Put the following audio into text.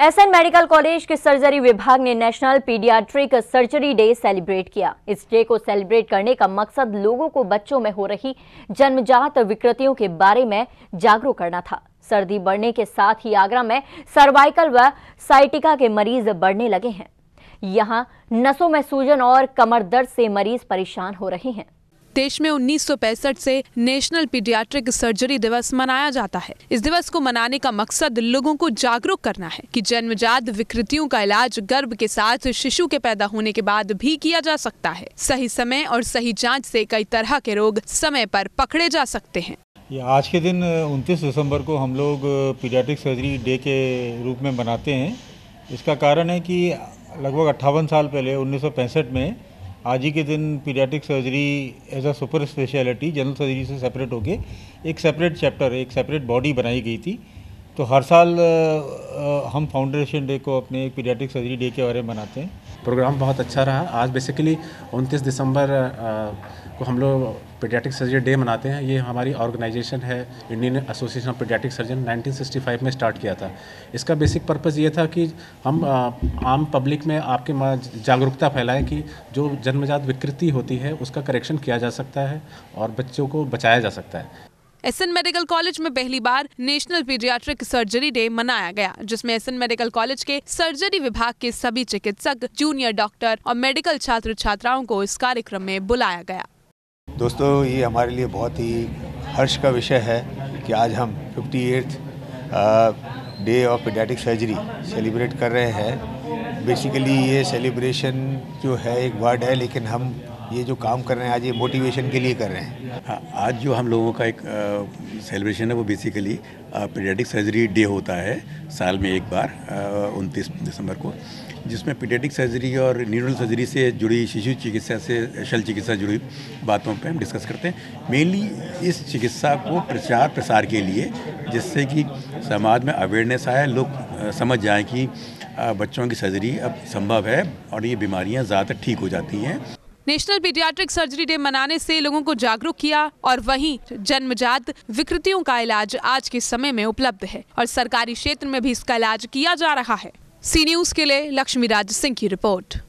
SN medical college के surgery विभाग ने national paediatric surgery day celebrate किया इस डे को सेलिब्रेट करने का मकसद लोगों को बच्चों में हो रही जन्मजात विकृतियों के बारे में जागरूक करना था सर्दी बढ़ने के साथ ही आगरा में सर्वाइकल व साइटिका के मरीज बढ़ने लगे हैं यहाँ नसों में सूजन और कमर दर्द से मरीज परेशान हो रहे हैं देश में उन्नीस से नेशनल पीडियाट्रिक सर्जरी दिवस मनाया जाता है इस दिवस को मनाने का मकसद लोगों को जागरूक करना है कि जन्मजात विकृतियों का इलाज गर्भ के साथ शिशु के पैदा होने के बाद भी किया जा सकता है सही समय और सही जाँच ऐसी कई तरह के रोग समय आरोप पकड़े जा सकते हैं ये आज के दिन 29 दिसंबर को हम लोग पीडियाट्रिक सर्जरी डे के रूप में मनाते हैं इसका कारण है कि लगभग अट्ठावन साल पहले उन्नीस में आज ही के दिन paediatric surgery as a super speciality general surgery से सेपरेट होके एक सेपरेट चैप्टर एक सेपरेट बॉडी बनाई गई थी तो हर साल हम फाउंडेशन डे को अपने पीडियाटिक सर्जरी डे के बारे में मनाते हैं प्रोग्राम बहुत अच्छा रहा आज बेसिकली 29 दिसंबर को हम लोग पेडियाटिक सर्जरी डे मनाते हैं ये हमारी ऑर्गेनाइजेशन है Indian association of paediatric surgeon 1965 में स्टार्ट किया था इसका बेसिक पर्पस ये था कि हम आम पब्लिक में आपके जागरूकता फैलाएं कि जो जन्मजात विकृति होती है उसका करेक्शन किया जा सकता है और बच्चों को बचाया जा सकता है एसएन मेडिकल कॉलेज में पहली बार नेशनल पीडियाट्रिक सर्जरी डे मनाया गया जिसमें एसएन मेडिकल कॉलेज के सर्जरी विभाग के सभी चिकित्सक जूनियर डॉक्टर और मेडिकल छात्र छात्राओं को इस कार्यक्रम में बुलाया गया दोस्तों ये हमारे लिए बहुत ही हर्ष का विषय है कि आज हम fifty eight day of paediatric surgery celebrate कर रहे हैं बेसिकली ये सेलिब्रेशन जो है एक वर्ड है लेकिन हम ये जो काम कर रहे हैं आज ये मोटिवेशन के लिए कर रहे हैं हाँ, आज जो हम लोगों का एक सेलिब्रेशन है वो बेसिकली पीडियाटिक सर्जरी डे होता है साल में एक बार उनतीस दिसंबर को जिसमें पीडियाटिक सर्जरी और न्यूरल सर्जरी से जुड़ी शिशु चिकित्सा से शल चिकित्सा जुड़ी बातों पे हम डिस्कस करते हैं मेनली इस चिकित्सा को प्रचार प्रसार के लिए जिससे कि समाज में अवेयरनेस आए लोग समझ जाएँ कि बच्चों की सर्जरी अब संभव है और ये बीमारियां ज़्यादातर ठीक हो जाती हैं नेशनल पीडियाट्रिक सर्जरी डे मनाने से लोगों को जागरूक किया और वहीं जन्मजात विकृतियों का इलाज आज के समय में उपलब्ध है और सरकारी क्षेत्र में भी इसका इलाज किया जा रहा है सी न्यूज के लिए लक्ष्मी राज सिंह की रिपोर्ट